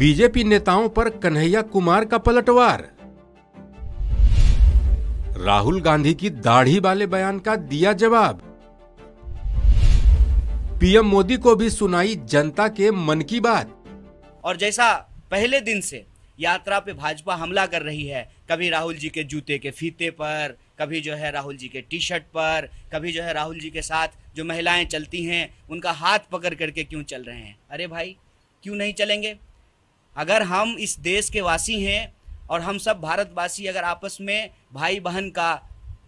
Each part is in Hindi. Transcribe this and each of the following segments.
बीजेपी नेताओं पर कन्हैया कुमार का पलटवार राहुल गांधी की दाढ़ी वाले बयान का दिया जवाब पीएम मोदी को भी सुनाई जनता के मन की बात और जैसा पहले दिन से यात्रा पे भाजपा हमला कर रही है कभी राहुल जी के जूते के फीते पर कभी जो है राहुल जी के टी शर्ट पर कभी जो है राहुल जी के साथ जो महिलाएं चलती हैं उनका हाथ पकड़ करके क्यों चल रहे हैं अरे भाई क्यों नहीं चलेंगे अगर हम इस देश के वासी हैं और हम सब भारतवासी अगर आपस में भाई बहन का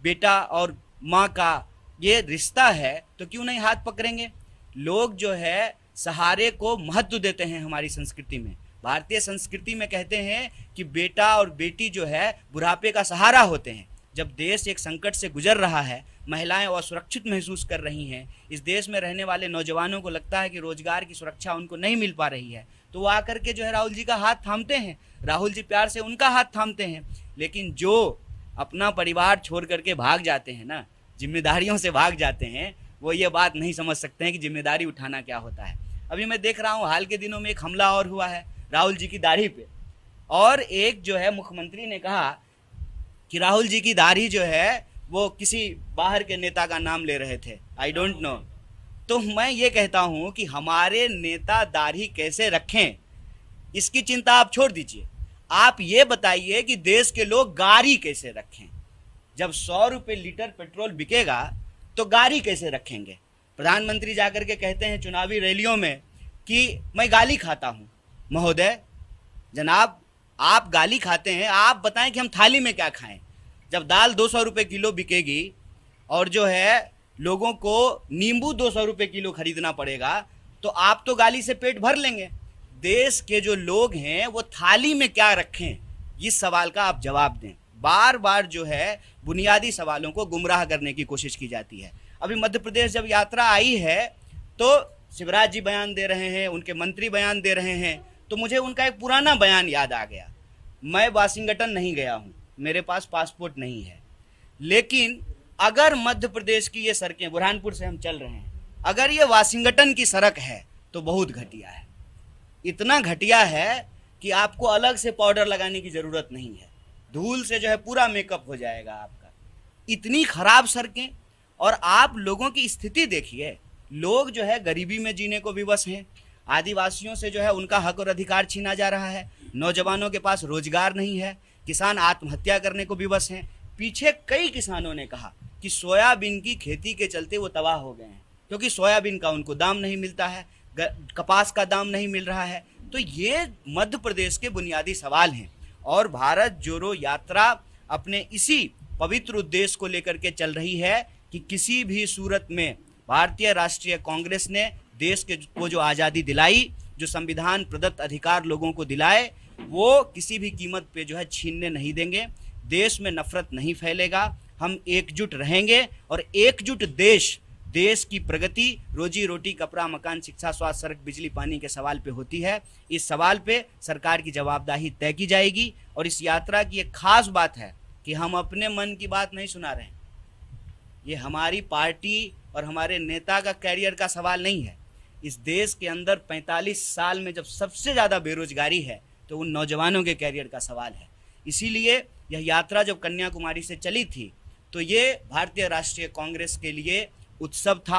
बेटा और माँ का ये रिश्ता है तो क्यों नहीं हाथ पकड़ेंगे लोग जो है सहारे को महत्व देते हैं हमारी संस्कृति में भारतीय संस्कृति में कहते हैं कि बेटा और बेटी जो है बुढ़ापे का सहारा होते हैं जब देश एक संकट से गुजर रहा है महिलाएं असुरक्षित महसूस कर रही हैं इस देश में रहने वाले नौजवानों को लगता है कि रोजगार की सुरक्षा उनको नहीं मिल पा रही है तो वो आकर के जो है राहुल जी का हाथ थामते हैं राहुल जी प्यार से उनका हाथ थामते हैं लेकिन जो अपना परिवार छोड़ करके भाग जाते हैं ना जिम्मेदारियों से भाग जाते हैं वो ये बात नहीं समझ सकते हैं कि जिम्मेदारी उठाना क्या होता है अभी मैं देख रहा हूँ हाल के दिनों में एक हमला और हुआ है राहुल जी की दाढ़ी पे और एक जो है मुख्यमंत्री ने कहा कि राहुल जी की दाढ़ी जो है वो किसी बाहर के नेता का नाम ले रहे थे आई डोंट नो तो मैं ये कहता हूँ कि हमारे नेता दाढ़ी कैसे रखें इसकी चिंता आप छोड़ दीजिए आप ये बताइए कि देश के लोग गाड़ी कैसे रखें जब सौ रुपये लीटर पेट्रोल बिकेगा तो गाड़ी कैसे रखेंगे प्रधानमंत्री जाकर के कहते हैं चुनावी रैलियों में कि मैं गाली खाता हूँ महोदय जनाब आप गाली खाते हैं आप बताएं कि हम थाली में क्या खाएं जब दाल दो सौ रुपये किलो बिकेगी और जो है लोगों को नींबू दो सौ रुपये किलो खरीदना पड़ेगा तो आप तो गाली से पेट भर लेंगे देश के जो लोग हैं वो थाली में क्या रखें इस सवाल का आप जवाब दें बार बार जो है बुनियादी सवालों को गुमराह करने की कोशिश की जाती है अभी मध्य प्रदेश जब यात्रा आई है तो शिवराज जी बयान दे रहे हैं उनके मंत्री बयान दे रहे हैं तो मुझे उनका एक पुराना बयान याद आ गया मैं वाशिंगटन नहीं गया हूँ मेरे पास पासपोर्ट नहीं है लेकिन अगर मध्य प्रदेश की ये सड़कें बुरहानपुर से हम चल रहे हैं अगर ये वाशिंगटन की सड़क है तो बहुत घटिया है इतना घटिया है कि आपको अलग से पाउडर लगाने की ज़रूरत नहीं है धूल से जो है पूरा मेकअप हो जाएगा आपका इतनी ख़राब सड़कें और आप लोगों की स्थिति देखिए लोग जो है गरीबी में जीने को विवश हैं आदिवासियों से जो है उनका हक और अधिकार छीना जा रहा है नौजवानों के पास रोजगार नहीं है किसान आत्महत्या करने को विवश हैं पीछे कई किसानों ने कहा कि सोयाबीन की खेती के चलते वो तबाह हो गए हैं क्योंकि सोयाबीन का उनको दाम नहीं मिलता है कपास का दाम नहीं मिल रहा है तो ये मध्य प्रदेश के बुनियादी सवाल हैं और भारत जोड़ो यात्रा अपने इसी पवित्र उद्देश्य को लेकर के चल रही है कि किसी भी सूरत में भारतीय राष्ट्रीय कांग्रेस ने देश के को जो आज़ादी दिलाई जो संविधान प्रदत्त अधिकार लोगों को दिलाए वो किसी भी कीमत पे जो है छीनने नहीं देंगे देश में नफरत नहीं फैलेगा हम एकजुट रहेंगे और एकजुट देश देश की प्रगति रोजी रोटी कपड़ा मकान शिक्षा स्वास्थ्य सड़क बिजली पानी के सवाल पे होती है इस सवाल पे सरकार की जवाबदाही तय की जाएगी और इस यात्रा की एक खास बात है कि हम अपने मन की बात नहीं सुना रहे हैं ये हमारी पार्टी और हमारे नेता का कैरियर का सवाल नहीं है इस देश के अंदर 45 साल में जब सबसे ज़्यादा बेरोजगारी है तो उन नौजवानों के कैरियर का सवाल है इसीलिए यह यात्रा जब कन्याकुमारी से चली थी तो ये भारतीय राष्ट्रीय कांग्रेस के लिए उत्सव था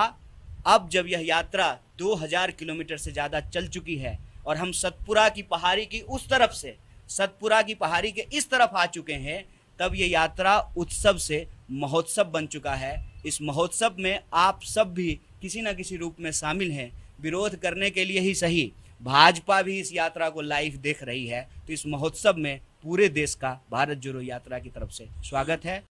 अब जब यह यात्रा 2000 किलोमीटर से ज़्यादा चल चुकी है और हम सतपुरा की पहाड़ी की उस तरफ से सतपुरा की पहाड़ी के इस तरफ आ चुके हैं तब ये यात्रा उत्सव से महोत्सव बन चुका है इस महोत्सव में आप सब भी किसी न किसी रूप में शामिल हैं विरोध करने के लिए ही सही भाजपा भी इस यात्रा को लाइव देख रही है तो इस महोत्सव में पूरे देश का भारत जोड़ो यात्रा की तरफ से स्वागत है